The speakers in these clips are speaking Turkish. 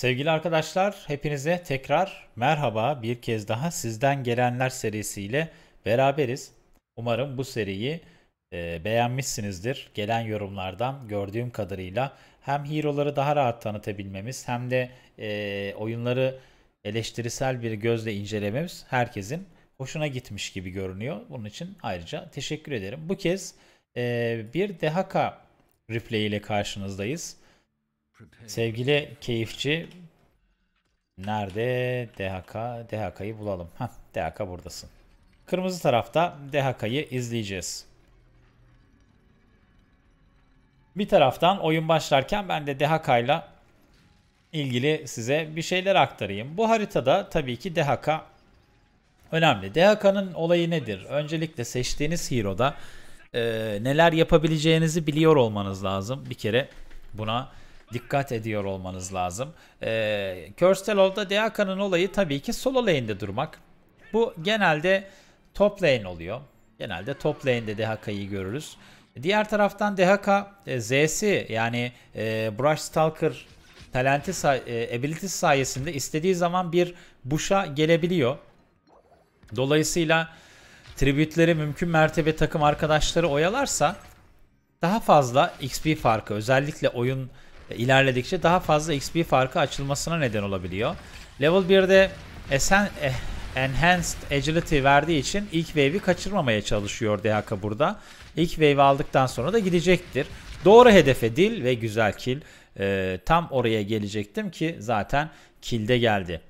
Sevgili arkadaşlar, hepinize tekrar merhaba. Bir kez daha sizden gelenler serisiyle beraberiz. Umarım bu seriyi e, beğenmişsinizdir. Gelen yorumlardan gördüğüm kadarıyla hem hero'ları daha rahat tanıtabilmemiz hem de e, oyunları eleştirisel bir gözle incelememiz herkesin hoşuna gitmiş gibi görünüyor. Bunun için ayrıca teşekkür ederim. Bu kez e, bir DeHaKa replay ile karşınızdayız. Sevgili keyifçi nerede? DHK. DHK'yı bulalım. Ha, DHK buradasın. Kırmızı tarafta DHK'yı izleyeceğiz. Bir taraftan oyun başlarken ben de DHK ilgili size bir şeyler aktarayım. Bu haritada tabii ki DHK önemli. DHK'nın olayı nedir? Öncelikle seçtiğiniz hero'da e, neler yapabileceğinizi biliyor olmanız lazım. Bir kere buna dikkat ediyor olmanız lazım. E, ee, Körstelov'da Deaka'nın olayı tabii ki solo lane'de durmak. Bu genelde top lane oluyor. Genelde top lane'de Dehaka'yı görürüz. Diğer taraftan DHK e, Z'si yani e, Brush Stalker talenti say e, ability sayesinde istediği zaman bir bush'a gelebiliyor. Dolayısıyla tribütleri mümkün mertebe takım arkadaşları oyalarsa daha fazla XP farkı özellikle oyun ilerledikçe daha fazla XP farkı açılmasına neden olabiliyor. Level 1'de Esen, eh, Enhanced Agility verdiği için ilk wave'i kaçırmamaya çalışıyor DHK burada. İlk wave'i aldıktan sonra da gidecektir. Doğru hedefe dil ve güzel kill. Ee, tam oraya gelecektim ki zaten kill'de geldi.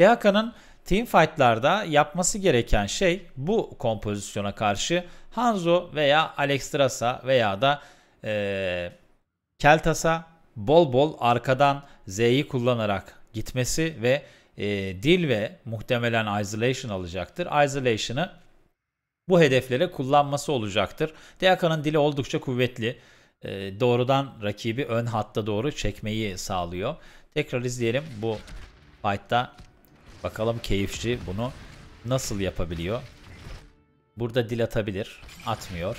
DHK'nın teamfightlarda yapması gereken şey bu kompozisyona karşı Hanzo veya Alexstrasza veya da e, Keltas'a bol bol arkadan Z'yi kullanarak gitmesi ve e, dil ve muhtemelen isolation alacaktır. Isolation'ı bu hedeflere kullanması olacaktır. Deaka'nın dili oldukça kuvvetli. E, doğrudan rakibi ön hatta doğru çekmeyi sağlıyor. Tekrar izleyelim bu fight'ta. Bakalım keyifçi bunu nasıl yapabiliyor. Burada dil atabilir. Atmıyor.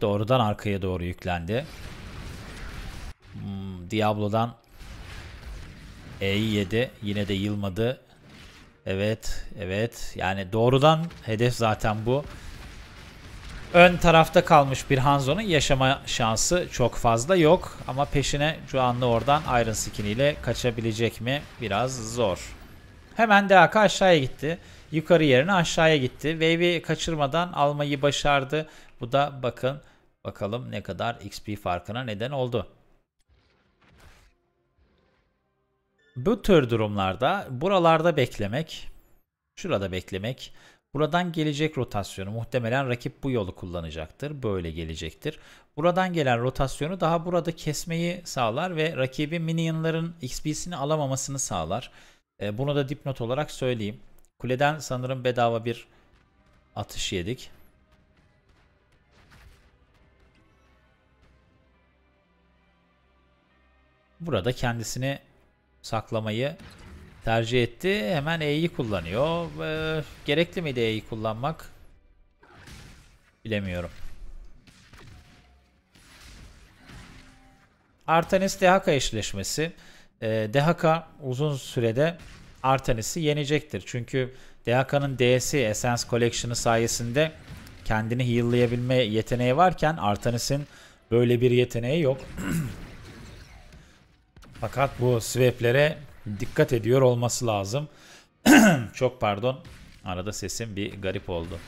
Doğrudan arkaya doğru yüklendi. Hmm, Diablo'dan E'yi 7 Yine de yılmadı. Evet, evet. Yani doğrudan hedef zaten bu. Ön tarafta kalmış bir Hanzo'nun yaşama şansı çok fazla yok. Ama peşine Juanlı oradan Iron Skin ile kaçabilecek mi? Biraz zor. Hemen DAK aşağıya gitti. Yukarı yerine aşağıya gitti. Wave'i kaçırmadan almayı başardı. Bu da bakın bakalım ne kadar XP farkına neden oldu. Bu tür durumlarda buralarda beklemek, şurada beklemek, buradan gelecek rotasyonu muhtemelen rakip bu yolu kullanacaktır. Böyle gelecektir. Buradan gelen rotasyonu daha burada kesmeyi sağlar ve rakibi minionların XP'sini alamamasını sağlar. E, bunu da dipnot olarak söyleyeyim. Kuleden sanırım bedava bir atış yedik. Burada kendisini saklamayı tercih etti. Hemen E'yi kullanıyor. Ee, gerekli miydi E'yi kullanmak? Bilemiyorum. Artanis Dehaka eşleşmesi. Ee, Dehaka uzun sürede Artanis'i yenecektir. Çünkü Dehaka'nın D'si Essence Collection'ı sayesinde kendini heal'layabilme yeteneği varken Artanis'in böyle bir yeteneği yok. Fakat bu sweplere dikkat ediyor olması lazım. Çok pardon. Arada sesim bir garip oldu.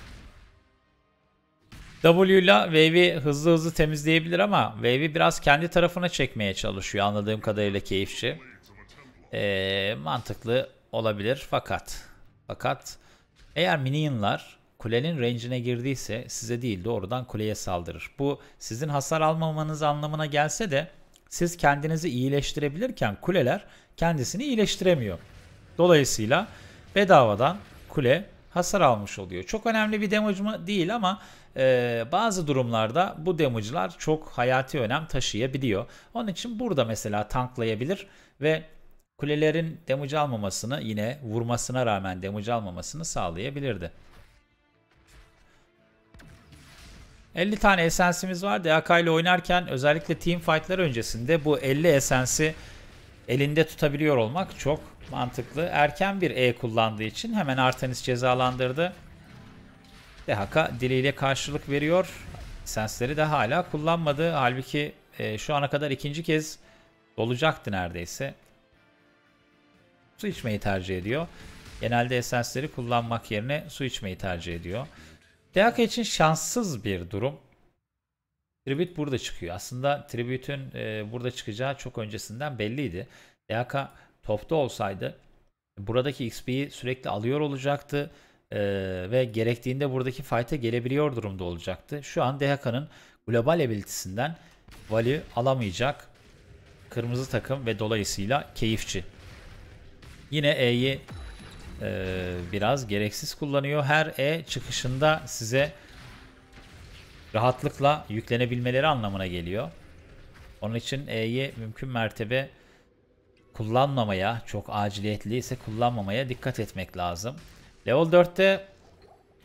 W ile Wave'i hızlı hızlı temizleyebilir ama Wave'i biraz kendi tarafına çekmeye çalışıyor anladığım kadarıyla keyifçi. Ee, mantıklı olabilir fakat fakat eğer minionlar kulenin range'ine girdiyse size değil doğrudan kuleye saldırır. Bu sizin hasar almamanız anlamına gelse de siz kendinizi iyileştirebilirken kuleler kendisini iyileştiremiyor. Dolayısıyla bedavadan kule hasar almış oluyor. Çok önemli bir damage mı? Değil ama e, bazı durumlarda bu damage'lar çok hayati önem taşıyabiliyor. Onun için burada mesela tanklayabilir ve kulelerin damage almamasını yine vurmasına rağmen damage almamasını sağlayabilirdi. 50 tane esensimiz var. DHK ile oynarken özellikle team fight'lar öncesinde bu 50 esensi elinde tutabiliyor olmak çok mantıklı. Erken bir E kullandığı için hemen Artenis cezalandırdı. DHK diliyle karşılık veriyor. Sensleri de hala kullanmadı. Halbuki e, şu ana kadar ikinci kez olacaktı neredeyse. Su içmeyi tercih ediyor. Genelde esensleri kullanmak yerine su içmeyi tercih ediyor. DHK için şanssız bir durum. Tribute burada çıkıyor. Aslında Tribute'ün e, burada çıkacağı çok öncesinden belliydi. DHK topta olsaydı buradaki XP'yi sürekli alıyor olacaktı e, ve gerektiğinde buradaki fight'e gelebiliyor durumda olacaktı. Şu an DHK'nın global ability'sinden value alamayacak kırmızı takım ve dolayısıyla keyifçi. Yine E'yi e, biraz gereksiz kullanıyor. Her E çıkışında size rahatlıkla yüklenebilmeleri anlamına geliyor. Onun için E'yi mümkün mertebe kullanmamaya, çok aciliyetli ise kullanmamaya dikkat etmek lazım. Level 4'te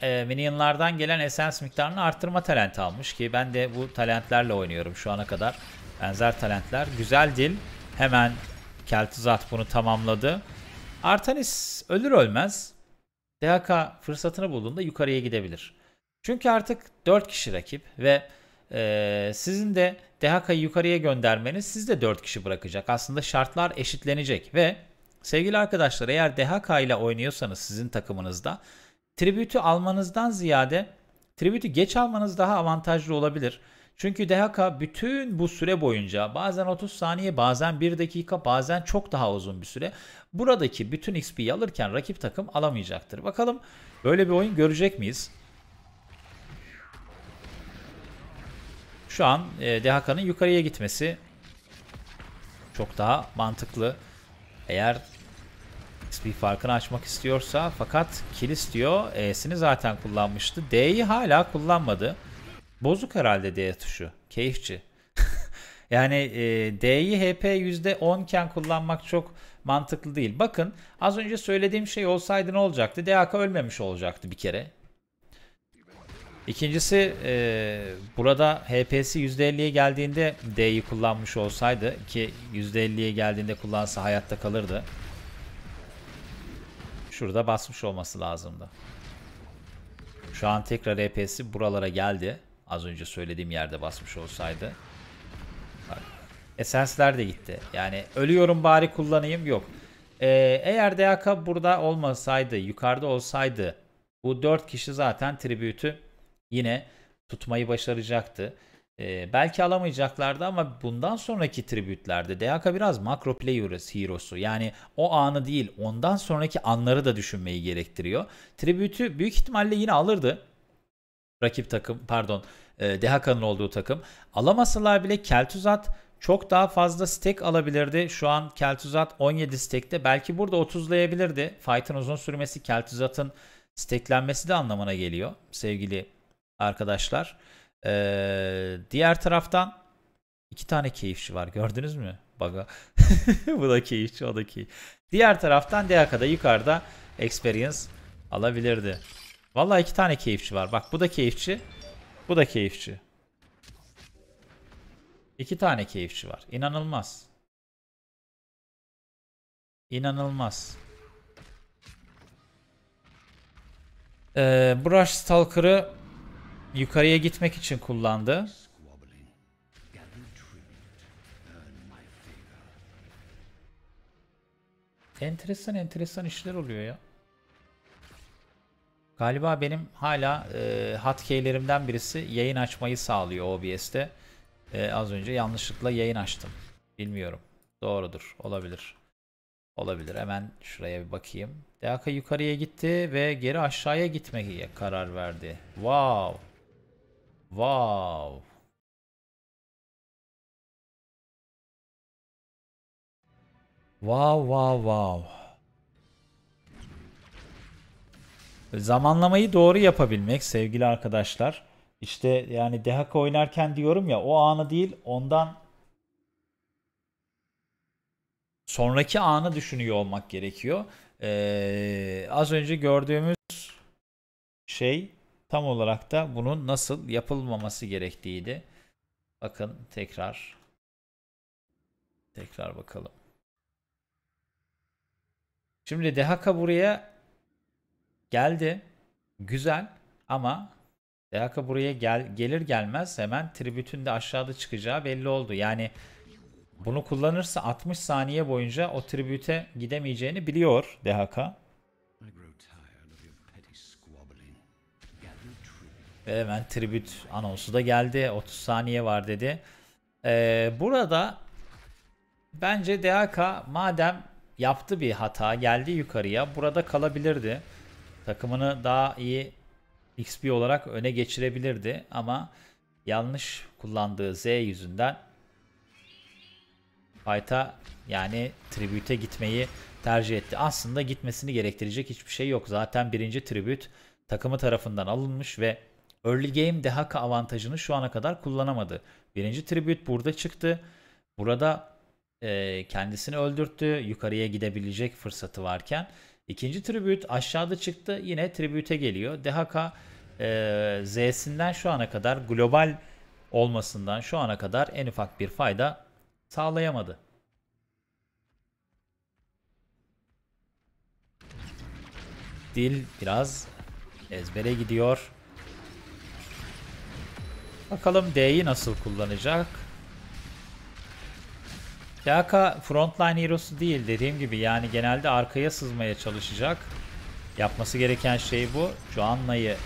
e, minionlardan gelen essence miktarını arttırma talenti almış ki ben de bu talentlerle oynuyorum şu ana kadar. Benzer talentler. Güzel dil. Hemen Keltuzat bunu tamamladı. Artanis ölür ölmez DHK fırsatını bulduğunda yukarıya gidebilir. Çünkü artık 4 kişi rakip ve e, sizin de DHK'yı yukarıya göndermeniz siz de 4 kişi bırakacak. Aslında şartlar eşitlenecek ve sevgili arkadaşlar eğer DHK ile oynuyorsanız sizin takımınızda tribütü almanızdan ziyade tribütü geç almanız daha avantajlı olabilir. Çünkü DHK bütün bu süre boyunca bazen 30 saniye bazen 1 dakika bazen çok daha uzun bir süre buradaki bütün XP'yi alırken rakip takım alamayacaktır. Bakalım böyle bir oyun görecek miyiz? Şu an e, DHK'nın yukarıya gitmesi çok daha mantıklı. Eğer XP farkını açmak istiyorsa fakat kill istiyor. E'sini zaten kullanmıştı. D'yi hala kullanmadı. Bozuk herhalde D tuşu. Keyifçi. yani e, D'yi HP %10 iken kullanmak çok mantıklı değil. Bakın az önce söylediğim şey olsaydı ne olacaktı? DHK ölmemiş olacaktı bir kere. İkincisi e, burada HP'si %50'ye geldiğinde D'yi kullanmış olsaydı ki %50'ye geldiğinde kullansa hayatta kalırdı. Şurada basmış olması lazımdı. Şu an tekrar HP'si buralara geldi. Az önce söylediğim yerde basmış olsaydı. Bak. Esensler de gitti. Yani ölüyorum bari kullanayım yok. Ee, eğer DAK burada olmasaydı, yukarıda olsaydı bu 4 kişi zaten tribütü yine tutmayı başaracaktı. Ee, belki alamayacaklardı ama bundan sonraki tribütlerde DAK biraz makro play hero'su. Yani o anı değil ondan sonraki anları da düşünmeyi gerektiriyor. Tribütü büyük ihtimalle yine alırdı rakip takım pardon e, Dehaka'nın olduğu takım. Alamasalar bile Keltuzat çok daha fazla stek alabilirdi. Şu an Keltuzat 17 stekte. Belki burada 30'layabilirdi. Fight'ın uzun sürmesi Keltuzat'ın steklenmesi de anlamına geliyor sevgili arkadaşlar. Ee, diğer taraftan iki tane keyifçi var gördünüz mü? Baga. Bu da keyifçi o da keyif. Diğer taraftan DHK'da yukarıda experience alabilirdi. Vallahi iki tane keyifçi var. Bak bu da keyifçi. Bu da keyifçi. İki tane keyifçi var. İnanılmaz. İnanılmaz. Ee, Brush Stalker'ı yukarıya gitmek için kullandı. Enteresan enteresan işler oluyor ya. Galiba benim hala e, hotkeylerimden birisi yayın açmayı sağlıyor OBS'te. E, az önce yanlışlıkla yayın açtım. Bilmiyorum. Doğrudur. Olabilir. Olabilir. Hemen şuraya bir bakayım. DHK yukarıya gitti ve geri aşağıya gitmeye karar verdi. Wow. Wow. Wow wow wow. Zamanlamayı doğru yapabilmek sevgili arkadaşlar. İşte yani Dehaka oynarken diyorum ya o anı değil ondan sonraki anı düşünüyor olmak gerekiyor. Ee, az önce gördüğümüz şey tam olarak da bunun nasıl yapılmaması gerektiğiydi. Bakın tekrar tekrar bakalım. Şimdi Dehaka buraya Geldi. Güzel ama Deyaka buraya gel, gelir gelmez hemen tribütün de aşağıda çıkacağı belli oldu. Yani bunu kullanırsa 60 saniye boyunca o tribüte gidemeyeceğini biliyor Dehaka. Ve hemen tribüt anonsu da geldi. 30 saniye var dedi. Ee, burada bence DHK madem yaptı bir hata geldi yukarıya burada kalabilirdi takımını daha iyi XP olarak öne geçirebilirdi ama yanlış kullandığı Z yüzünden fight'a yani tribüte gitmeyi tercih etti. Aslında gitmesini gerektirecek hiçbir şey yok. Zaten birinci tribüt takımı tarafından alınmış ve early game dehaka avantajını şu ana kadar kullanamadı. Birinci tribüt burada çıktı. Burada e, kendisini öldürttü. Yukarıya gidebilecek fırsatı varken İkinci tribüt aşağıda çıktı. Yine tribüte geliyor. DHK e, Z'sinden şu ana kadar global olmasından şu ana kadar en ufak bir fayda sağlayamadı. Dil biraz ezbere gidiyor. Bakalım D'yi nasıl kullanacak? Laka frontline hero'su değil dediğim gibi yani genelde arkaya sızmaya çalışacak. Yapması gereken şey bu. Joanna'yı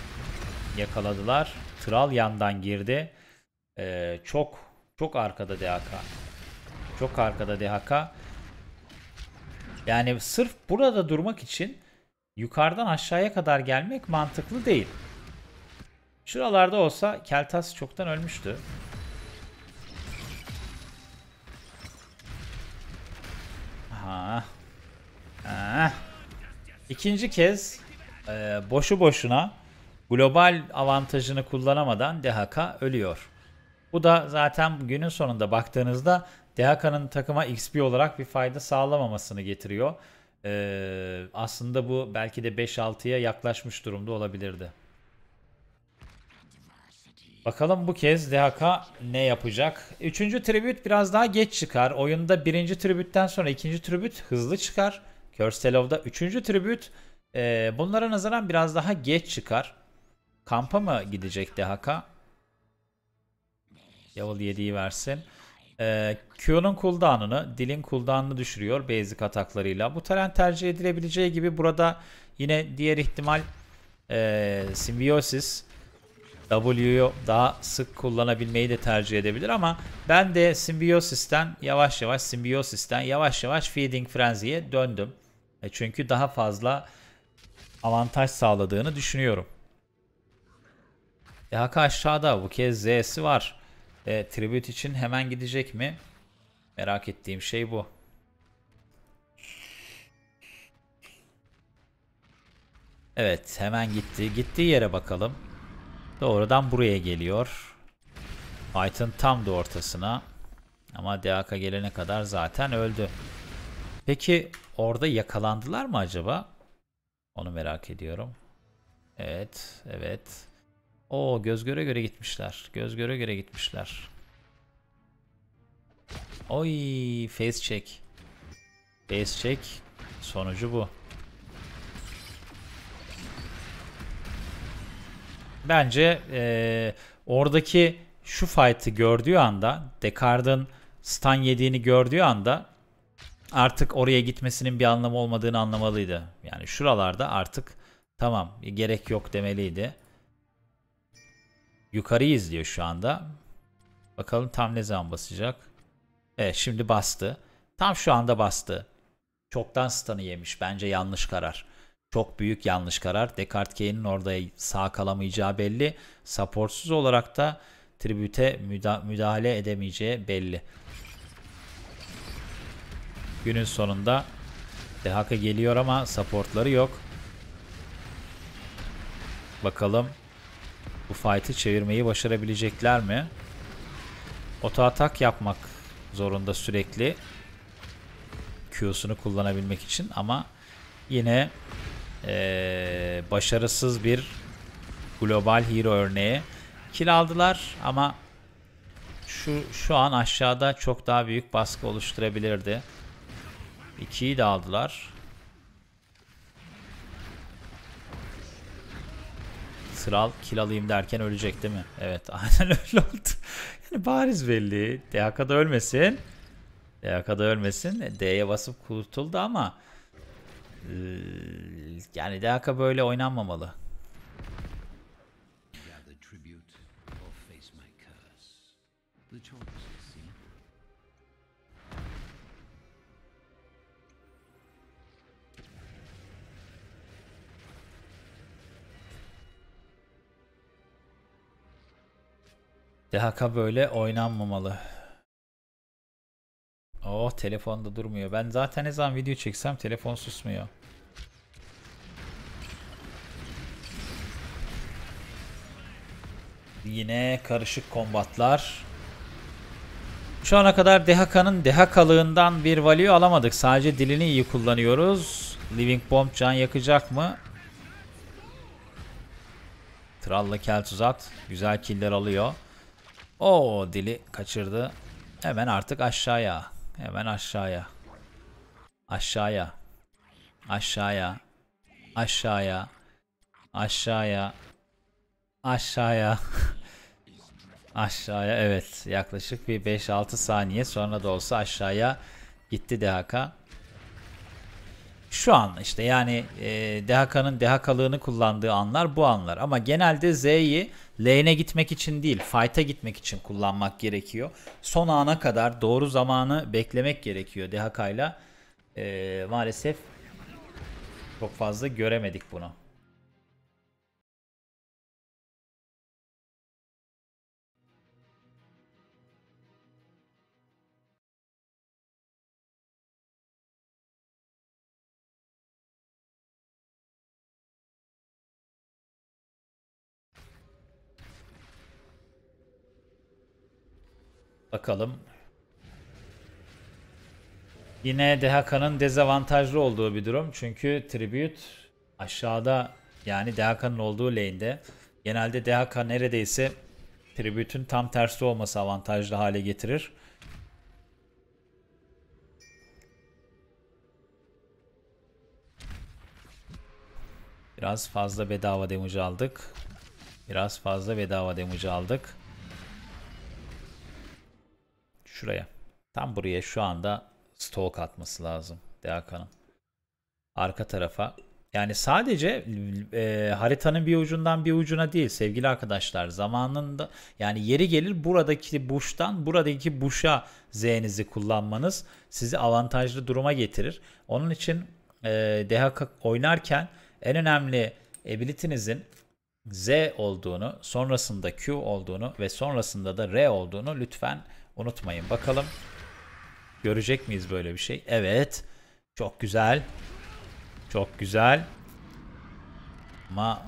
yakaladılar. Tral yandan girdi. Ee, çok çok arkada DHK. Çok arkada DHK. Yani sırf burada durmak için yukarıdan aşağıya kadar gelmek mantıklı değil. Şuralarda olsa Keltas çoktan ölmüştü. İkinci kez e, boşu boşuna global avantajını kullanamadan DHK ölüyor. Bu da zaten günün sonunda baktığınızda DHK'nın takıma XP olarak bir fayda sağlamamasını getiriyor. Ee, aslında bu belki de 5-6'ya yaklaşmış durumda olabilirdi. Bakalım bu kez DHK ne yapacak? Üçüncü tribüt biraz daha geç çıkar. Oyunda birinci tribütten sonra ikinci tribüt hızlı çıkar. Körstelov'da. Üçüncü tribüt e, bunlara nazaran biraz daha geç çıkar. Kampa mı gidecek DHK? Yavul 7'yi versin. E, Q'nun cooldown'ını, dilin cooldown'ını düşürüyor basic ataklarıyla. Bu talent tercih edilebileceği gibi burada yine diğer ihtimal e, ee, Symbiosis W'yu daha sık kullanabilmeyi de tercih edebilir ama ben de Symbiosis'ten yavaş yavaş Symbiosis'ten yavaş yavaş Feeding Frenzy'ye döndüm. E çünkü daha fazla avantaj sağladığını düşünüyorum. E Haka aşağıda bu kez Z'si var. E, tribute için hemen gidecek mi? Merak ettiğim şey bu. Evet hemen gitti. Gittiği yere bakalım. Doğrudan buraya geliyor. Fight'ın tam da ortasına. Ama DHK gelene kadar zaten öldü. Peki orada yakalandılar mı acaba? Onu merak ediyorum. Evet, evet. O göz göre göre gitmişler. Göz göre göre gitmişler. Oy, face check. Face check sonucu bu. Bence e, oradaki şu fight'ı gördüğü anda, Descartes'in stun yediğini gördüğü anda artık oraya gitmesinin bir anlamı olmadığını anlamalıydı. Yani şuralarda artık tamam gerek yok demeliydi. Yukarı izliyor şu anda. Bakalım tam ne zaman basacak. Evet şimdi bastı. Tam şu anda bastı. Çoktan stun'ı yemiş. Bence yanlış karar. Çok büyük yanlış karar. Descartes Kane'in orada sağ kalamayacağı belli. Supportsuz olarak da tribüte müdahale edemeyeceği belli. Günün sonunda Dehaka geliyor ama supportları yok. Bakalım bu fight'ı çevirmeyi başarabilecekler mi? Oto atak yapmak zorunda sürekli. Q'sunu kullanabilmek için ama yine ee, başarısız bir global hero örneği. Kill aldılar ama şu, şu an aşağıda çok daha büyük baskı oluşturabilirdi. 2'yi de aldılar. Sıral kill alayım derken ölecek değil mi? Evet aynen öyle oldu. Yani bariz belli. DHK'da ölmesin. DHK'da ölmesin. D'ye basıp kurtuldu ama yani DHK böyle oynanmamalı. DHK böyle oynanmamalı. Oh telefonda durmuyor. Ben zaten ne zaman video çeksem telefon susmuyor. Yine karışık kombatlar. Şu ana kadar DHK'nın DHK'lığından bir value alamadık. Sadece dilini iyi kullanıyoruz. Living Bomb can yakacak mı? Tralla kel tuzat. Güzel killer alıyor. O dili kaçırdı. Hemen artık aşağıya. Hemen aşağıya. Aşağıya. Aşağıya. Aşağıya. Aşağıya. Aşağıya. aşağıya evet. Yaklaşık bir 5-6 saniye sonra da olsa aşağıya gitti DHK. Şu an işte yani e, DHK'nın DHK'lığını kullandığı anlar bu anlar. Ama genelde Z'yi lane'e gitmek için değil fight'a gitmek için kullanmak gerekiyor. Son ana kadar doğru zamanı beklemek gerekiyor DHK'yla. Ee, maalesef çok fazla göremedik bunu. Bakalım. Yine DHK'nın dezavantajlı olduğu bir durum. Çünkü Tribute aşağıda yani DHK'nın olduğu lane'de. Genelde DHK neredeyse Tribute'ün tam tersi olması avantajlı hale getirir. Biraz fazla bedava damage aldık. Biraz fazla bedava damage aldık. Şuraya. Tam buraya şu anda stalk atması lazım Deakan'ın. Arka tarafa. Yani sadece e, haritanın bir ucundan bir ucuna değil sevgili arkadaşlar. Zamanında yani yeri gelir buradaki bush'tan buradaki bush'a Z'nizi kullanmanız sizi avantajlı duruma getirir. Onun için e, DHK oynarken en önemli ability'nizin Z olduğunu, sonrasında Q olduğunu ve sonrasında da R olduğunu lütfen Unutmayın bakalım. Görecek miyiz böyle bir şey? Evet. Çok güzel. Çok güzel. Ama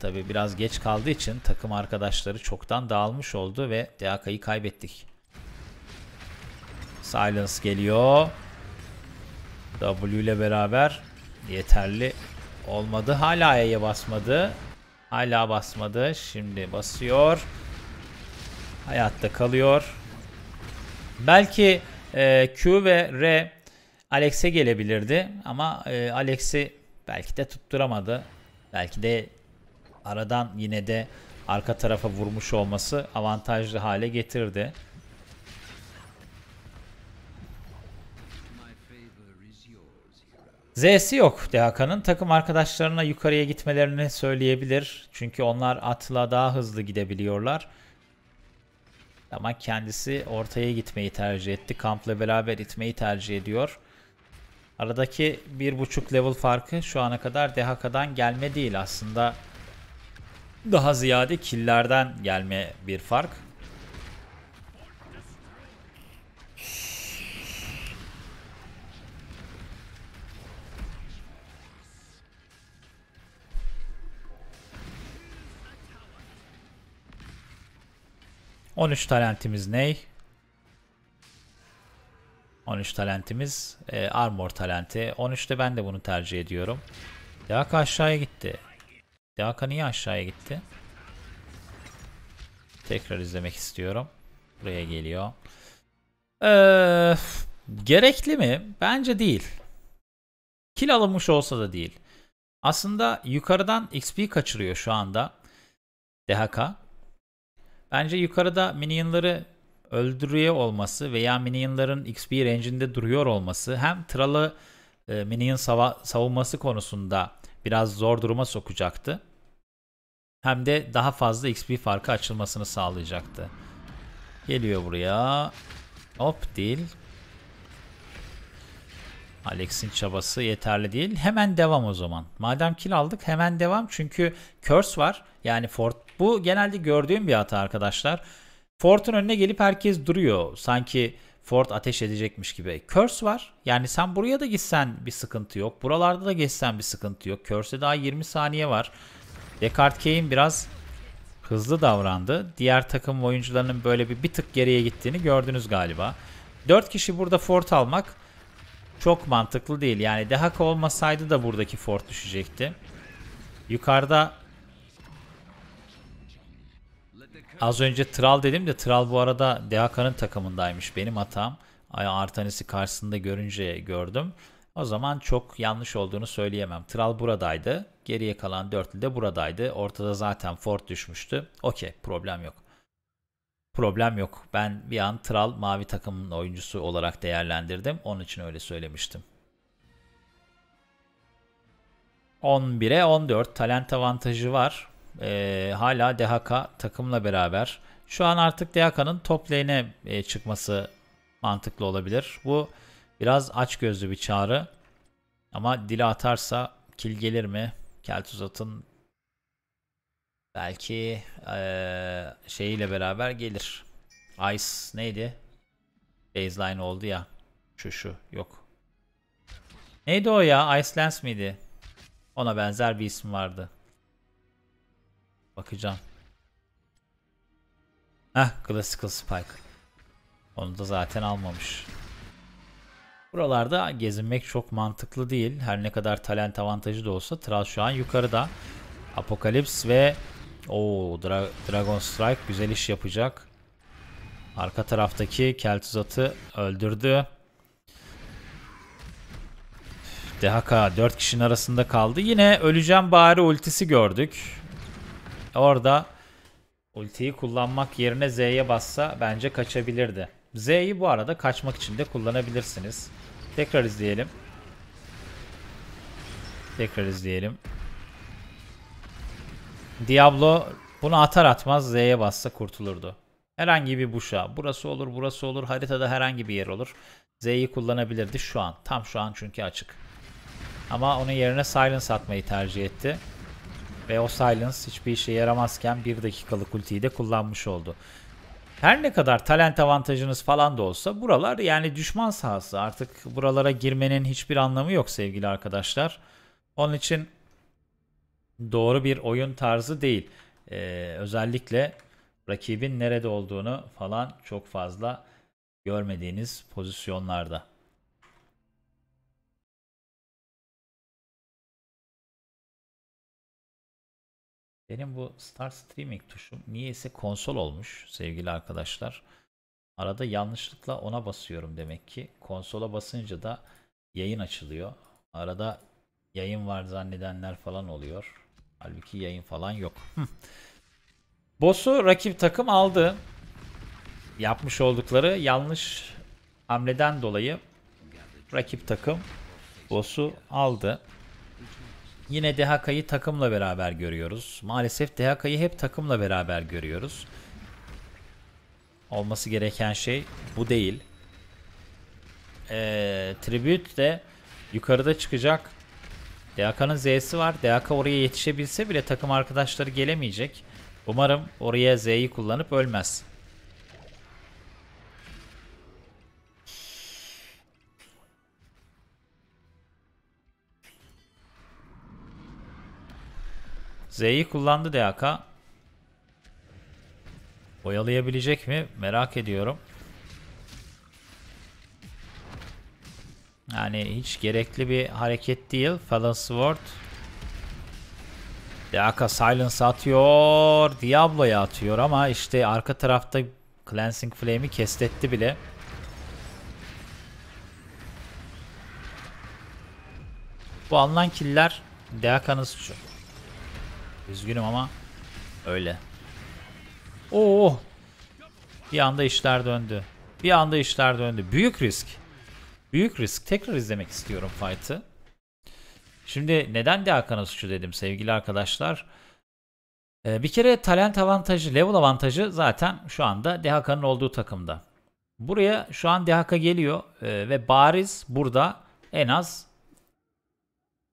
tabi biraz geç kaldığı için takım arkadaşları çoktan dağılmış oldu ve DAK'yı kaybettik. Silence geliyor. W ile beraber yeterli olmadı. Hala E'ye basmadı. Hala basmadı. Şimdi basıyor. Hayatta kalıyor. Belki e, Q ve R Alex'e gelebilirdi ama e, Alex'i belki de tutturamadı. Belki de aradan yine de arka tarafa vurmuş olması avantajlı hale getirdi. Z'si yok DHK'nın. Takım arkadaşlarına yukarıya gitmelerini söyleyebilir. Çünkü onlar atla daha hızlı gidebiliyorlar. Ama kendisi ortaya gitmeyi tercih etti. Kampla beraber itmeyi tercih ediyor. Aradaki bir buçuk level farkı şu ana kadar DHK'dan gelme değil aslında. Daha ziyade killerden gelme bir fark. 13 talentimiz ney? 13 talentimiz e, armor talenti. 13'te ben de bunu tercih ediyorum. Deaka aşağıya gitti. Deaka niye aşağıya gitti? Tekrar izlemek istiyorum. Buraya geliyor. Ee, gerekli mi? Bence değil. Kil alınmış olsa da değil. Aslında yukarıdan XP kaçırıyor şu anda. DHK. Bence yukarıda minionları öldürüyor olması veya minionların XP range'inde duruyor olması hem tralı e, minion sava- savunması konusunda biraz zor duruma sokacaktı. Hem de daha fazla XP farkı açılmasını sağlayacaktı. Geliyor buraya. Hop değil. Alex'in çabası yeterli değil. Hemen devam o zaman. Madem kill aldık hemen devam. Çünkü curse var. Yani Fort bu genelde gördüğüm bir hata arkadaşlar. Fort'un önüne gelip herkes duruyor. Sanki Ford ateş edecekmiş gibi. Curse var. Yani sen buraya da gitsen bir sıkıntı yok. Buralarda da geçsen bir sıkıntı yok. Curse'e daha 20 saniye var. Descartes Kane biraz hızlı davrandı. Diğer takım oyuncularının böyle bir, bir tık geriye gittiğini gördünüz galiba. 4 kişi burada Ford almak çok mantıklı değil. Yani Dehaka olmasaydı da buradaki Ford düşecekti. Yukarıda Az önce Tral dedim de Tral bu arada DHK'nın takımındaymış benim hatam. Artanis'i karşısında görünce gördüm. O zaman çok yanlış olduğunu söyleyemem. Tral buradaydı. Geriye kalan dörtlü de buradaydı. Ortada zaten Ford düşmüştü. Okey problem yok. Problem yok. Ben bir an Tral mavi takımın oyuncusu olarak değerlendirdim. Onun için öyle söylemiştim. 11'e 14 talent avantajı var e, hala DHK takımla beraber. Şu an artık DHK'nın top lane'e e, çıkması mantıklı olabilir. Bu biraz açgözlü bir çağrı. Ama dili atarsa kil gelir mi? Keltuzat'ın belki ee, şeyiyle beraber gelir. Ice neydi? Baseline oldu ya. Şu şu yok. Neydi o ya? Ice Lance miydi? Ona benzer bir isim vardı. Bakacağım. Heh Classical Spike. Onu da zaten almamış. Buralarda gezinmek çok mantıklı değil. Her ne kadar talent avantajı da olsa Tral şu an yukarıda. Apokalips ve o Dra Dragon Strike güzel iş yapacak. Arka taraftaki Keltuzat'ı öldürdü. Dehaka 4 kişinin arasında kaldı. Yine öleceğim bari ultisi gördük orada ultiyi kullanmak yerine Z'ye bassa bence kaçabilirdi. Z'yi bu arada kaçmak için de kullanabilirsiniz. Tekrar izleyelim. Tekrar izleyelim. Diablo bunu atar atmaz Z'ye bassa kurtulurdu. Herhangi bir buşa. Burası olur, burası olur. Haritada herhangi bir yer olur. Z'yi kullanabilirdi şu an. Tam şu an çünkü açık. Ama onun yerine Silence atmayı tercih etti. Ve o Silence hiçbir işe yaramazken bir dakikalık ultiyi de kullanmış oldu. Her ne kadar talent avantajınız falan da olsa buralar yani düşman sahası. Artık buralara girmenin hiçbir anlamı yok sevgili arkadaşlar. Onun için doğru bir oyun tarzı değil. Ee, özellikle rakibin nerede olduğunu falan çok fazla görmediğiniz pozisyonlarda. Benim bu Star Streaming tuşum niyeyse konsol olmuş sevgili arkadaşlar. Arada yanlışlıkla ona basıyorum demek ki. Konsola basınca da yayın açılıyor. Arada yayın var zannedenler falan oluyor. Halbuki yayın falan yok. Boss'u rakip takım aldı. Yapmış oldukları yanlış hamleden dolayı rakip takım boss'u aldı. Yine Dehaka'yı takımla beraber görüyoruz. Maalesef Dehaka'yı hep takımla beraber görüyoruz. Olması gereken şey bu değil. Ee, tribute de yukarıda çıkacak. Dehaka'nın Z'si var. Dehaka oraya yetişebilse bile takım arkadaşları gelemeyecek. Umarım oraya Z'yi kullanıp ölmez. Z'yi kullandı DHK. Oyalayabilecek mi? Merak ediyorum. Yani hiç gerekli bir hareket değil. Fallen Sword. DHK Silence atıyor. Diablo'ya atıyor ama işte arka tarafta Cleansing Flame'i kestetti bile. Bu alınan killer DHK'nın suçu. Üzgünüm ama öyle. Oo. Bir anda işler döndü. Bir anda işler döndü. Büyük risk. Büyük risk. Tekrar izlemek istiyorum fight'ı. Şimdi neden de suçu dedim sevgili arkadaşlar. Ee, bir kere talent avantajı, level avantajı zaten şu anda DHK'nın olduğu takımda. Buraya şu an DHK geliyor e, ve bariz burada en az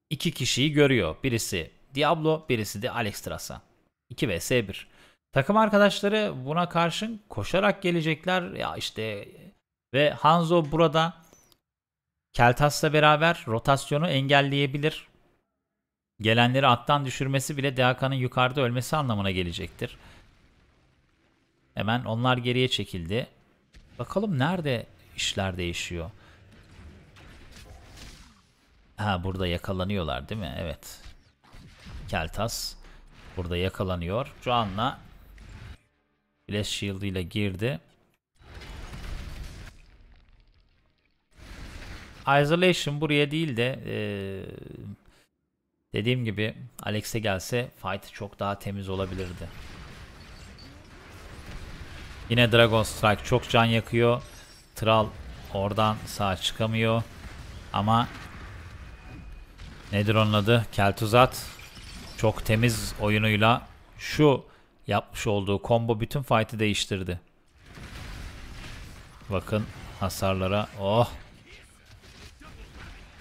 iki kişiyi görüyor. Birisi Diablo, birisi de Alex Alexstrasza. 2 vs 1. Takım arkadaşları buna karşın koşarak gelecekler. Ya işte ve Hanzo burada Keltas'la beraber rotasyonu engelleyebilir. Gelenleri attan düşürmesi bile Deaka'nın yukarıda ölmesi anlamına gelecektir. Hemen onlar geriye çekildi. Bakalım nerede işler değişiyor. Ha burada yakalanıyorlar değil mi? Evet. Keltas burada yakalanıyor. Şu anla Flash Shield ile girdi. Isolation buraya değil de ee, dediğim gibi Alex'e gelse fight çok daha temiz olabilirdi. Yine Dragon Strike çok can yakıyor. Tral oradan sağ çıkamıyor. Ama nedir onun adı? Keltuzat çok temiz oyunuyla şu yapmış olduğu combo bütün fight'i değiştirdi. Bakın hasarlara. Oh!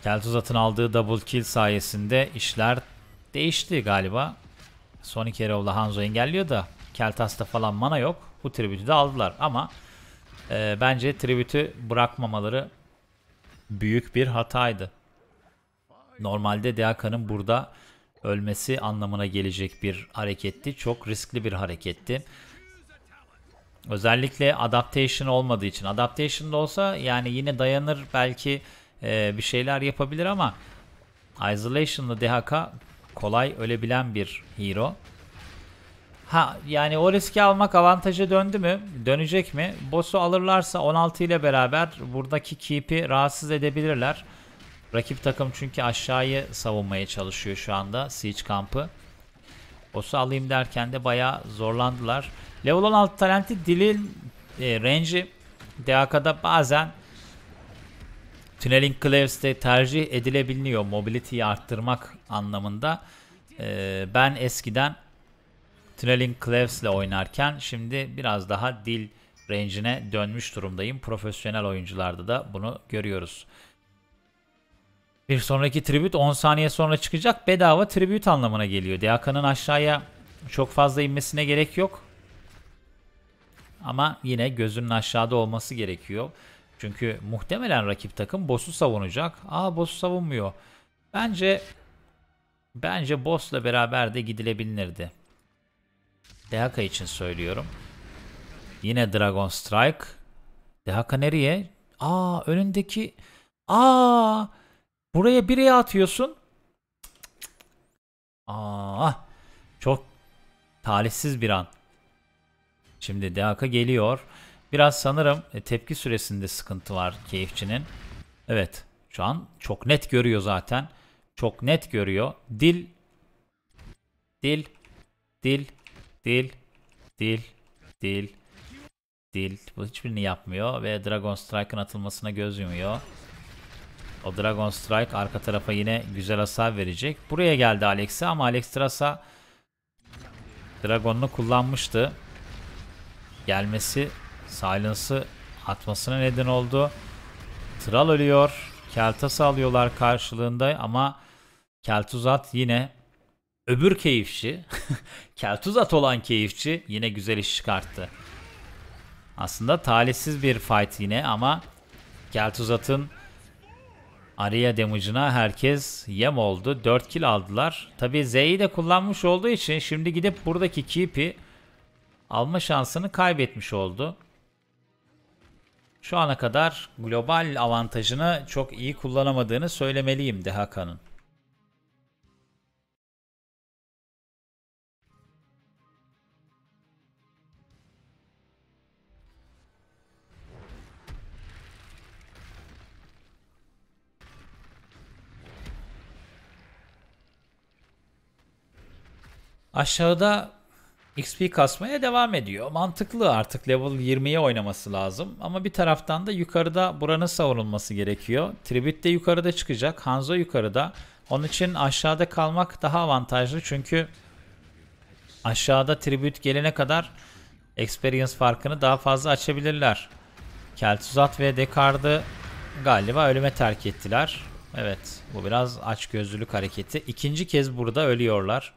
Keltuzat'ın aldığı double kill sayesinde işler değişti galiba. Son iki Erol'la Hanzo engelliyor da Keltas'ta falan mana yok. Bu tribütü de aldılar ama e, bence tribütü bırakmamaları büyük bir hataydı. Normalde Deaka'nın burada ölmesi anlamına gelecek bir hareketti. Çok riskli bir hareketti. Özellikle adaptation olmadığı için. Adaptation da olsa yani yine dayanır belki e, bir şeyler yapabilir ama Isolation'lı DHK kolay ölebilen bir hero. Ha yani o riski almak avantaja döndü mü? Dönecek mi? Boss'u alırlarsa 16 ile beraber buradaki keep'i rahatsız edebilirler. Rakip takım çünkü aşağıyı savunmaya çalışıyor şu anda Siege kampı. Boss'u alayım derken de bayağı zorlandılar. Level 16 talenti dilin e, range'i DAK'da bazen Tunneling Claves'te tercih edilebiliyor mobility'yi arttırmak anlamında. E, ben eskiden Tunneling Claves'le oynarken şimdi biraz daha dil range'ine dönmüş durumdayım. Profesyonel oyuncularda da bunu görüyoruz. Bir sonraki tribüt 10 saniye sonra çıkacak. Bedava tribüt anlamına geliyor. DHK'nın aşağıya çok fazla inmesine gerek yok. Ama yine gözünün aşağıda olması gerekiyor. Çünkü muhtemelen rakip takım boss'u savunacak. Aa boss'u savunmuyor. Bence bence boss'la beraber de gidilebilirdi. DHK için söylüyorum. Yine Dragon Strike. DHK nereye? Aa önündeki Aa Buraya bireye atıyorsun. Aa, çok talihsiz bir an. Şimdi DHK geliyor. Biraz sanırım e, tepki süresinde sıkıntı var keyifçinin. Evet şu an çok net görüyor zaten. Çok net görüyor. Dil, dil, dil, dil, dil, dil, dil. Bu hiçbirini yapmıyor ve Dragon Strike'ın atılmasına göz yumuyor. O Dragon Strike arka tarafa yine güzel hasar verecek. Buraya geldi Alex'e ama Alex Trasa Dragon'unu kullanmıştı. Gelmesi Silence'ı atmasına neden oldu. Tral ölüyor. Keltas alıyorlar karşılığında ama Keltuzat yine öbür keyifçi, Keltuzat olan keyifçi yine güzel iş çıkarttı. Aslında talihsiz bir fight yine ama Keltuzat'ın Arya damage'ına herkes yem oldu. 4 kill aldılar. Tabi Z'yi de kullanmış olduğu için şimdi gidip buradaki keep'i alma şansını kaybetmiş oldu. Şu ana kadar global avantajını çok iyi kullanamadığını söylemeliyim Dehaka'nın. Aşağıda XP kasmaya devam ediyor. Mantıklı artık level 20'ye oynaması lazım. Ama bir taraftan da yukarıda buranın savunulması gerekiyor. Tribit de yukarıda çıkacak. Hanzo yukarıda. Onun için aşağıda kalmak daha avantajlı. Çünkü aşağıda tribüt gelene kadar experience farkını daha fazla açabilirler. Keltuzat ve Descartes'ı galiba ölüme terk ettiler. Evet bu biraz açgözlülük hareketi. İkinci kez burada ölüyorlar.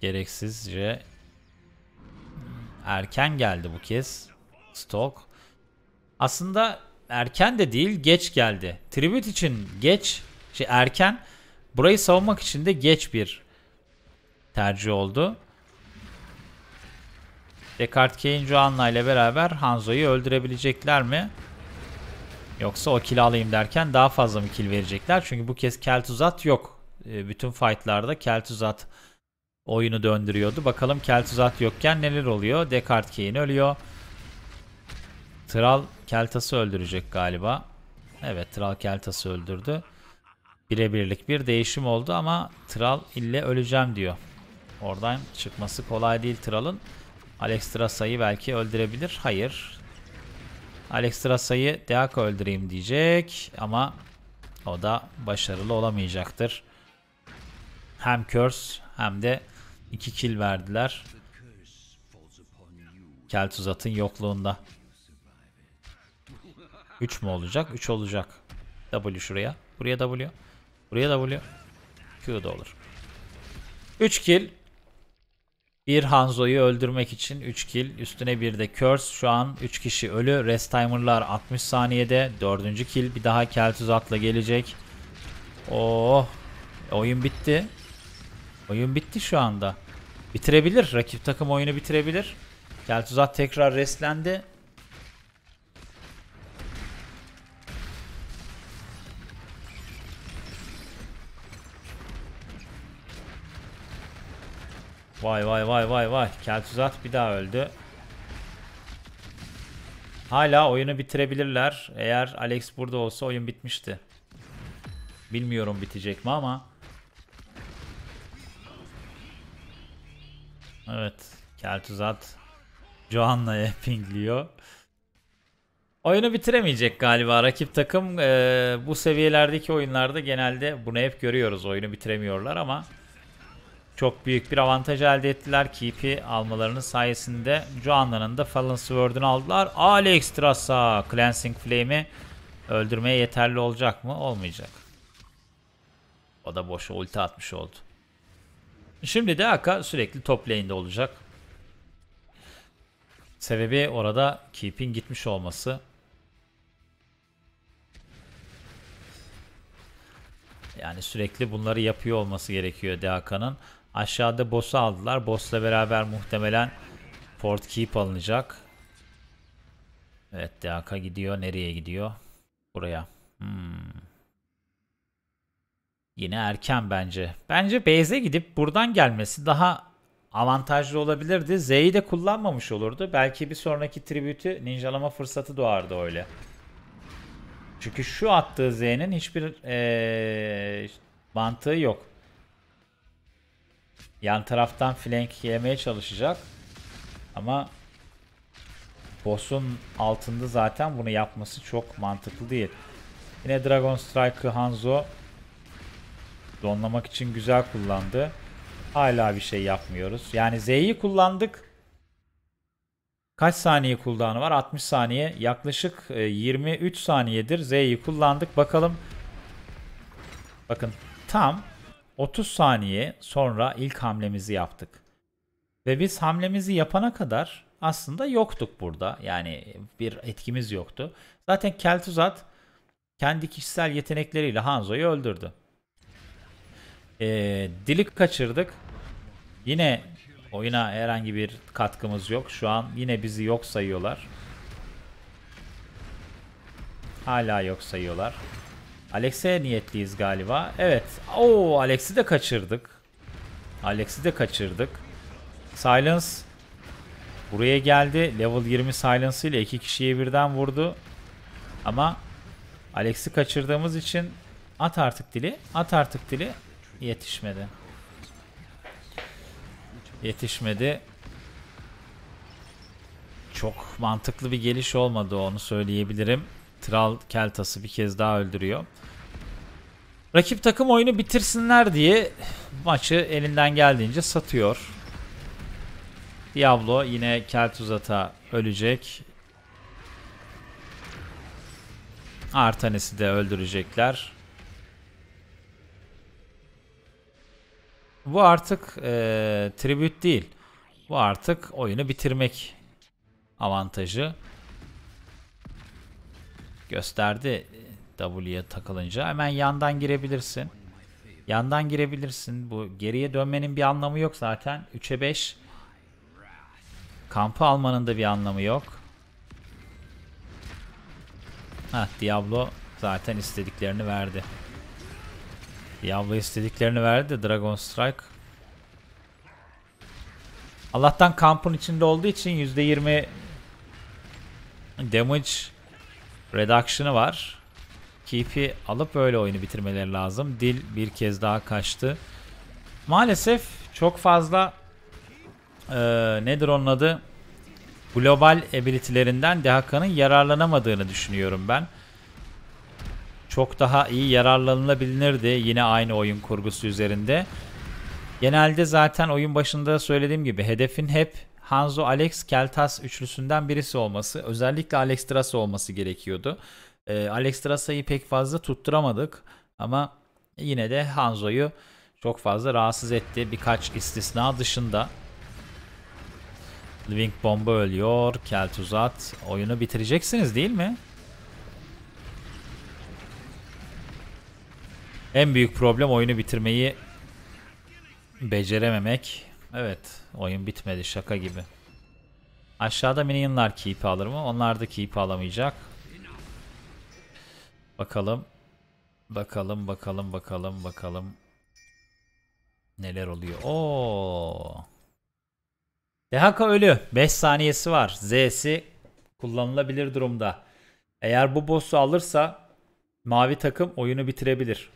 Gereksizce erken geldi bu kez. Stok. Aslında erken de değil geç geldi. Tribute için geç şey erken burayı savunmak için de geç bir tercih oldu. Descartes Kane Joanna ile beraber Hanzo'yu öldürebilecekler mi? Yoksa o kill alayım derken daha fazla mı kill verecekler? Çünkü bu kez Keltuzat yok. E, bütün fightlarda Keltuzat oyunu döndürüyordu. Bakalım Keltuzat yokken neler oluyor? Descartes Kane ölüyor. Tral Keltas'ı öldürecek galiba. Evet Tral Keltas'ı öldürdü. Birebirlik bir değişim oldu ama Tral ille öleceğim diyor. Oradan çıkması kolay değil Tral'ın. Alex Trasa'yı belki öldürebilir. Hayır. Alex Trasa'yı Deaka öldüreyim diyecek ama o da başarılı olamayacaktır. Hem Curse hem de 2 kill verdiler. Keltuzat'ın yokluğunda. 3 mü olacak? 3 olacak. W şuraya. Buraya W. Buraya W. Q da olur. 3 kill. Bir Hanzo'yu öldürmek için 3 kill. Üstüne bir de Curse. Şu an 3 kişi ölü. Rest timer'lar 60 saniyede. 4. kill. Bir daha Keltuzat'la gelecek. Oh. Oyun bitti. Oyun bitti şu anda. Bitirebilir. Rakip takım oyunu bitirebilir. Keltuzat tekrar restlendi. Vay vay vay vay vay. Keltuzat bir daha öldü. Hala oyunu bitirebilirler. Eğer Alex burada olsa oyun bitmişti. Bilmiyorum bitecek mi ama... Evet. Keltuzat Joanna'ya pingliyor. Oyunu bitiremeyecek galiba rakip takım. E, bu seviyelerdeki oyunlarda genelde bunu hep görüyoruz. Oyunu bitiremiyorlar ama çok büyük bir avantaj elde ettiler. Keep'i almalarının sayesinde Joanna'nın da Fallen Sword'unu aldılar. Alex Trasa Cleansing Flame'i öldürmeye yeterli olacak mı? Olmayacak. O da boşa ulti atmış oldu. Şimdi de Aka sürekli top lane'de olacak. Sebebi orada keep'in gitmiş olması. Yani sürekli bunları yapıyor olması gerekiyor DHK'nın. Aşağıda boss'u aldılar. Boss'la beraber muhtemelen port keep alınacak. Evet DHK gidiyor. Nereye gidiyor? Buraya. Hmm. Yine erken bence. Bence Beyze gidip buradan gelmesi daha avantajlı olabilirdi. Z'yi de kullanmamış olurdu. Belki bir sonraki tribütü ninjalama fırsatı doğardı öyle. Çünkü şu attığı Z'nin hiçbir ee, mantığı yok. Yan taraftan flank yemeye çalışacak. Ama boss'un altında zaten bunu yapması çok mantıklı değil. Yine Dragon Strike'ı Hanzo Donlamak için güzel kullandı. Hala bir şey yapmıyoruz. Yani Z'yi kullandık. Kaç saniye cooldown'u var? 60 saniye. Yaklaşık 23 e, saniyedir Z'yi kullandık. Bakalım. Bakın tam 30 saniye sonra ilk hamlemizi yaptık. Ve biz hamlemizi yapana kadar aslında yoktuk burada. Yani bir etkimiz yoktu. Zaten Keltuzat kendi kişisel yetenekleriyle Hanzo'yu öldürdü. Ee, dilik kaçırdık. Yine oyuna herhangi bir katkımız yok. Şu an yine bizi yok sayıyorlar. Hala yok sayıyorlar. Alex'e niyetliyiz galiba. Evet. Oo Alex'i de kaçırdık. Alex'i de kaçırdık. Silence buraya geldi. Level 20 Silence ile iki kişiye birden vurdu. Ama Alex'i kaçırdığımız için at artık dili. At artık dili. Yetişmedi. Yetişmedi. Çok mantıklı bir geliş olmadı onu söyleyebilirim. Tral Keltas'ı bir kez daha öldürüyor. Rakip takım oyunu bitirsinler diye maçı elinden geldiğince satıyor. Diablo yine Keltuzat'a ölecek. Artanes'i de öldürecekler. Bu artık e, tribüt değil. Bu artık oyunu bitirmek avantajı gösterdi e, W'ye takılınca. Hemen yandan girebilirsin. Yandan girebilirsin. Bu geriye dönmenin bir anlamı yok zaten. 3'e 5 kampı almanın da bir anlamı yok. Heh, Diablo zaten istediklerini verdi. Diablo istediklerini verdi de Dragon Strike. Allah'tan kampın içinde olduğu için %20 damage reduction'ı var. Keep'i alıp böyle oyunu bitirmeleri lazım. Dil bir kez daha kaçtı. Maalesef çok fazla e, nedir onun adı? Global ability'lerinden Dehaka'nın yararlanamadığını düşünüyorum ben çok daha iyi yararlanılabilirdi yine aynı oyun kurgusu üzerinde. Genelde zaten oyun başında söylediğim gibi hedefin hep Hanzo Alex Keltas üçlüsünden birisi olması, özellikle Alex Trasa olması gerekiyordu. E, Alex Trasa'yı pek fazla tutturamadık ama yine de Hanzo'yu çok fazla rahatsız etti birkaç istisna dışında. Living Bomba ölüyor. Keltuzat oyunu bitireceksiniz değil mi? En büyük problem oyunu bitirmeyi becerememek. Evet oyun bitmedi şaka gibi. Aşağıda minionlar keep alır mı? Onlar da keep alamayacak. Bakalım. Bakalım bakalım bakalım bakalım. Neler oluyor? Oo. Dehaka ölü. 5 saniyesi var. Z'si kullanılabilir durumda. Eğer bu boss'u alırsa mavi takım oyunu bitirebilir.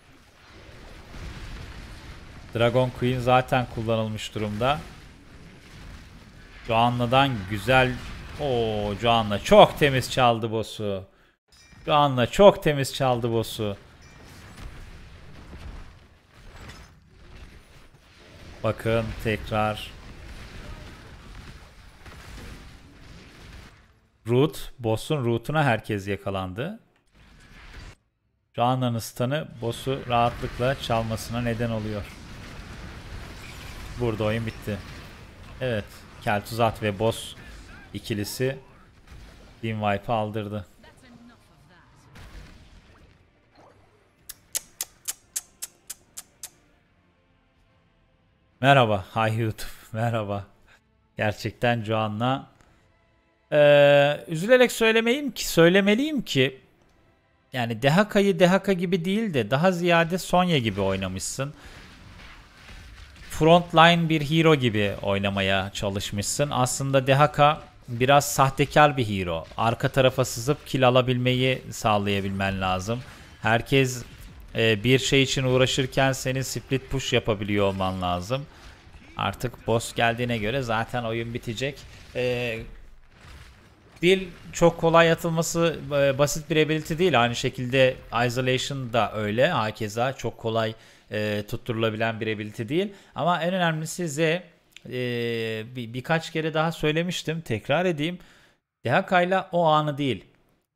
Dragon Queen zaten kullanılmış durumda. Joanna'dan güzel... o Joanna çok temiz çaldı boss'u. Joanna çok temiz çaldı boss'u. Bakın tekrar. Root. Boss'un root'una herkes yakalandı. Joanna'nın stun'ı boss'u rahatlıkla çalmasına neden oluyor. Burada oyun bitti. Evet. Keltuzat ve Boss ikilisi Team Wipe'ı aldırdı. Merhaba. Hi YouTube. Merhaba. Gerçekten Joan'la ee, üzülerek söylemeyeyim ki söylemeliyim ki yani Dehaka'yı Dehaka gibi değil de daha ziyade Sonya gibi oynamışsın frontline bir hero gibi oynamaya çalışmışsın. Aslında Dehaka biraz sahtekar bir hero. Arka tarafa sızıp kill alabilmeyi sağlayabilmen lazım. Herkes e, bir şey için uğraşırken senin split push yapabiliyor olman lazım. Artık boss geldiğine göre zaten oyun bitecek. E, dil çok kolay atılması e, basit bir ability değil. Aynı şekilde Isolation da öyle. Hakeza çok kolay e, tutturulabilen bir ability değil. Ama en önemlisi Z e, bir, birkaç kere daha söylemiştim. Tekrar edeyim. Dehaka'yla o anı değil.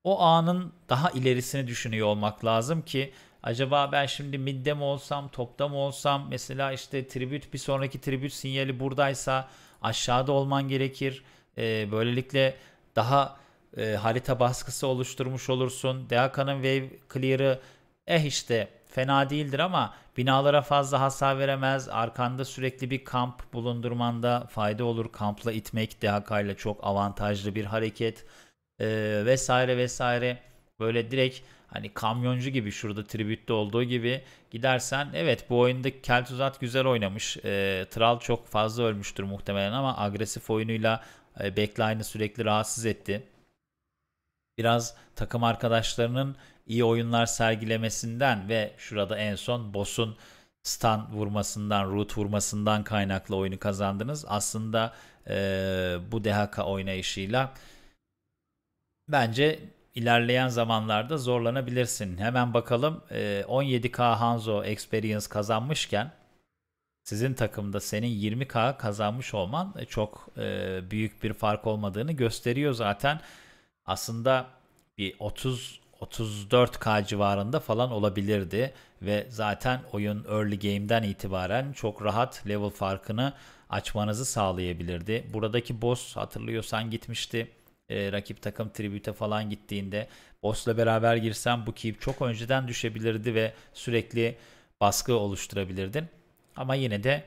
O anın daha ilerisini düşünüyor olmak lazım ki acaba ben şimdi midde mi olsam, topta mı olsam, mesela işte tribüt bir sonraki tribüt sinyali buradaysa aşağıda olman gerekir. E, böylelikle daha e, harita baskısı oluşturmuş olursun. Dehaka'nın wave clear'ı eh işte fena değildir ama binalara fazla hasar veremez. Arkanda sürekli bir kamp bulundurmanda fayda olur. Kampla itmek DHK ile çok avantajlı bir hareket e, vesaire vesaire. Böyle direkt hani kamyoncu gibi şurada tribütte olduğu gibi gidersen evet bu oyunda Keltuzat güzel oynamış. E, Tral çok fazla ölmüştür muhtemelen ama agresif oyunuyla e, backline'ı sürekli rahatsız etti. Biraz takım arkadaşlarının iyi oyunlar sergilemesinden ve şurada en son boss'un stun vurmasından, root vurmasından kaynaklı oyunu kazandınız. Aslında e, bu DHK oynayışıyla bence ilerleyen zamanlarda zorlanabilirsin. Hemen bakalım e, 17K Hanzo Experience kazanmışken sizin takımda senin 20K kazanmış olman e, çok e, büyük bir fark olmadığını gösteriyor zaten. Aslında bir 30 34K civarında falan olabilirdi ve zaten oyun early game'den itibaren çok rahat level farkını açmanızı sağlayabilirdi. Buradaki boss hatırlıyorsan gitmişti. E, rakip takım tribüte falan gittiğinde boss'la beraber girsem bu keyif çok önceden düşebilirdi ve sürekli baskı oluşturabilirdin. Ama yine de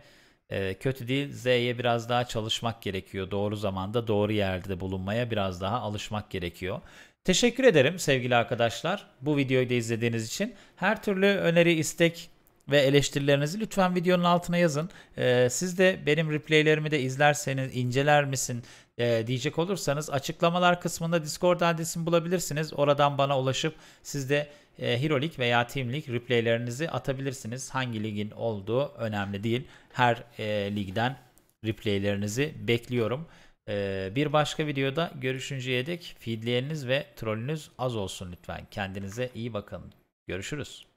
e, kötü değil. Z'ye biraz daha çalışmak gerekiyor. Doğru zamanda doğru yerde bulunmaya biraz daha alışmak gerekiyor. Teşekkür ederim sevgili arkadaşlar bu videoyu da izlediğiniz için. Her türlü öneri, istek ve eleştirilerinizi lütfen videonun altına yazın. Ee, siz de benim replaylerimi de izlerseniz, inceler misin e, diyecek olursanız açıklamalar kısmında Discord adresimi bulabilirsiniz. Oradan bana ulaşıp siz de e, Hero League veya Team League replaylerinizi atabilirsiniz. Hangi ligin olduğu önemli değil. Her e, ligden replaylerinizi bekliyorum. Ee, bir başka videoda görüşünceye dek feedleriniz ve trollünüz az olsun lütfen. Kendinize iyi bakın. Görüşürüz.